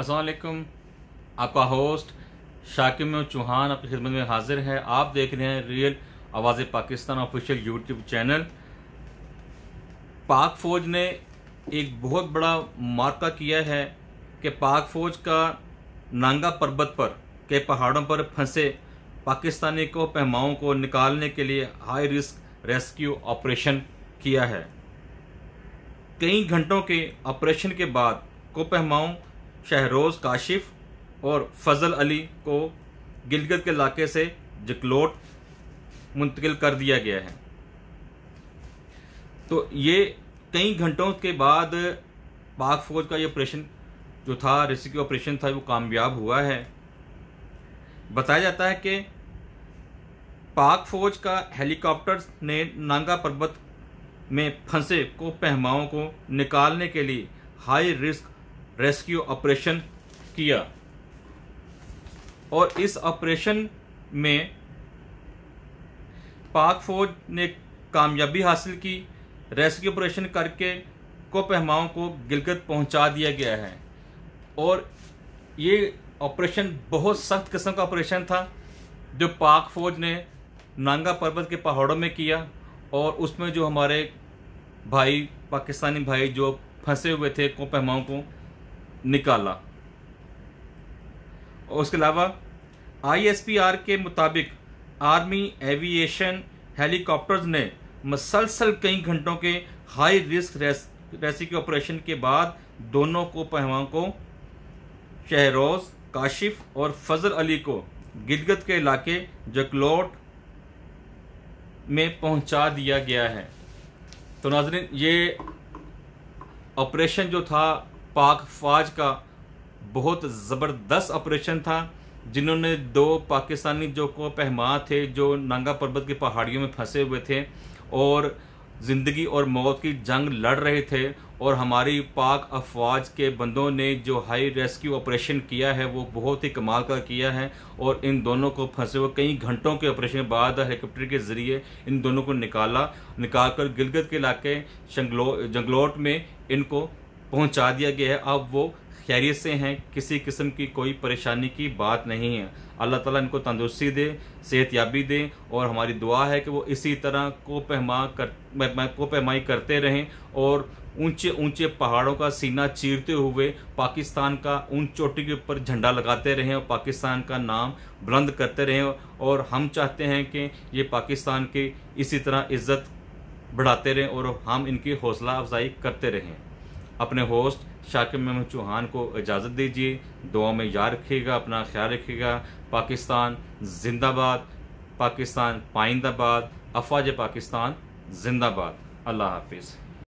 असलकुम आपका होस्ट शाकिम चौहान आपकी खिदमत में हाजिर है आप देख रहे हैं रियल आवाज़ पाकिस्तान ऑफिशियल यूट्यूब चैनल पाक फ़ौज ने एक बहुत बड़ा मार्का किया है कि पाक फ़ौज का नांगा पर्वत पर के पहाड़ों पर फंसे पाकिस्तानी को पहमाओं को निकालने के लिए हाई रिस्क रेस्क्यू ऑपरेशन किया है कई घंटों के ऑपरेशन के बाद को पहमाओं शहरोज़ काशिफ और फजल अली को गिलगित के इलाके से जकलोट मुंतकिल कर दिया गया है तो ये कई घंटों के बाद पाक फौज का ये ऑपरेशन जो था रेस्क्यू ऑपरेशन था वो कामयाब हुआ है बताया जाता है कि पाक फौज का हेलीकॉप्टर ने नांगा पर्वत में फंसे को पहमाओं को निकालने के लिए हाई रिस्क रेस्क्यू ऑपरेशन किया और इस ऑपरेशन में पाक फौज ने कामयाबी हासिल की रेस्क्यू ऑपरेशन करके कोपहमाओं को गिलगत पहुंचा दिया गया है और ये ऑपरेशन बहुत सख्त किस्म का ऑपरेशन था जो पाक फौज ने नांगा पर्वत के पहाड़ों में किया और उसमें जो हमारे भाई पाकिस्तानी भाई जो फंसे हुए थे कोपहमाओं को निकाला और उसके अलावा आईएसपीआर के मुताबिक आर्मी एविएशन हेलीकॉप्टर्स ने मसलसल कई घंटों के high risk race, rescue operation के बाद दोनों को पहवाओं को शहरोज काशिफ और फजल अली को गिलगत के इलाके जकलोट में पहुंचा दिया गया है तो नाजरीन ये ऑपरेशन जो था पाक फौज का बहुत ज़बरदस्त ऑपरेशन था जिन्होंने दो पाकिस्तानी जो को पहमा थे जो नांगा पर्वत की पहाड़ियों में फंसे हुए थे और ज़िंदगी और मौत की जंग लड़ रहे थे और हमारी पाक अफवाज के बंदों ने जो हाई रेस्क्यू ऑपरेशन किया है वो बहुत ही कमाल का किया है और इन दोनों को फंसे हुए कई घंटों के ऑपरेशन के बाद हेलीकॉप्टर के ज़रिए इन दोनों को निकाला निकाल कर गिलगत के इलाके जंगलोट में इनको पहुंचा दिया गया है अब वो खैरियत से हैं किसी किस्म की कोई परेशानी की बात नहीं है अल्लाह ताला इनको तंदुरुस्ती दे सेहत याबी दे और हमारी दुआ है कि वो इसी तरह को पैमा कर को पैमाई करते रहें और ऊंचे ऊंचे पहाड़ों का सीना चीरते हुए पाकिस्तान का उन चोटी के ऊपर झंडा लगाते रहें और पाकिस्तान का नाम बुलंद करते रहें और हम चाहते हैं कि ये पाकिस्तान की इसी तरह इज्जत बढ़ाते रहें और हम इनकी हौसला अफजाई करते रहें अपने होस्ट शाकिब महमूद चौहान को इजाज़त दीजिए दुआ में याद रखिएगा अपना ख्याल रखिएगा पाकिस्तान जिंदाबाद पाकिस्तान पाइंदाबाद अफवाज पाकिस्तान जिंदाबाद अल्लाह हाफिज़